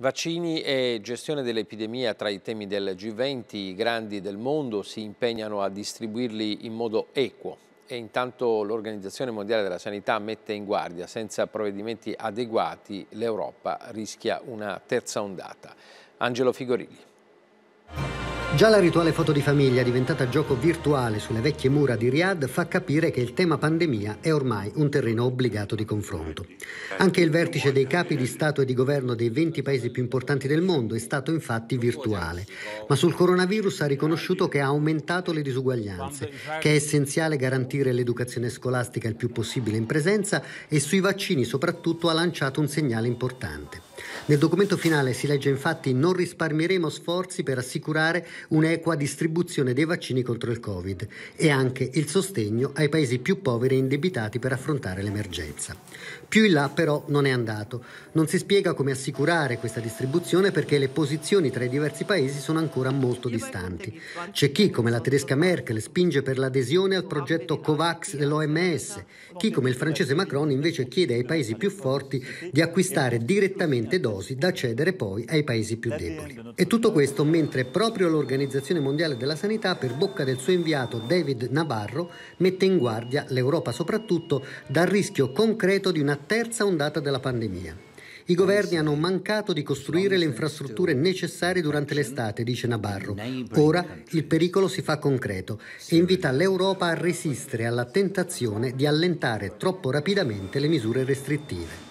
Vaccini e gestione dell'epidemia tra i temi del G20, i grandi del mondo si impegnano a distribuirli in modo equo e intanto l'Organizzazione Mondiale della Sanità mette in guardia, senza provvedimenti adeguati l'Europa rischia una terza ondata. Angelo Figorilli. Già la rituale foto di famiglia, diventata gioco virtuale sulle vecchie mura di Riyadh, fa capire che il tema pandemia è ormai un terreno obbligato di confronto. Anche il vertice dei capi di Stato e di governo dei 20 paesi più importanti del mondo è stato infatti virtuale, ma sul coronavirus ha riconosciuto che ha aumentato le disuguaglianze, che è essenziale garantire l'educazione scolastica il più possibile in presenza e sui vaccini soprattutto ha lanciato un segnale importante. Nel documento finale si legge infatti non risparmieremo sforzi per assicurare un'equa distribuzione dei vaccini contro il Covid e anche il sostegno ai paesi più poveri e indebitati per affrontare l'emergenza. Più in là però non è andato. Non si spiega come assicurare questa distribuzione perché le posizioni tra i diversi paesi sono ancora molto distanti. C'è chi, come la tedesca Merkel, spinge per l'adesione al progetto COVAX dell'OMS, chi, come il francese Macron, invece chiede ai paesi più forti di acquistare direttamente dosi dosi da cedere poi ai paesi più deboli. E tutto questo mentre proprio l'Organizzazione Mondiale della Sanità, per bocca del suo inviato David Navarro, mette in guardia l'Europa soprattutto dal rischio concreto di una terza ondata della pandemia. I governi hanno mancato di costruire le infrastrutture necessarie durante l'estate, dice Nabarro. Ora il pericolo si fa concreto e invita l'Europa a resistere alla tentazione di allentare troppo rapidamente le misure restrittive.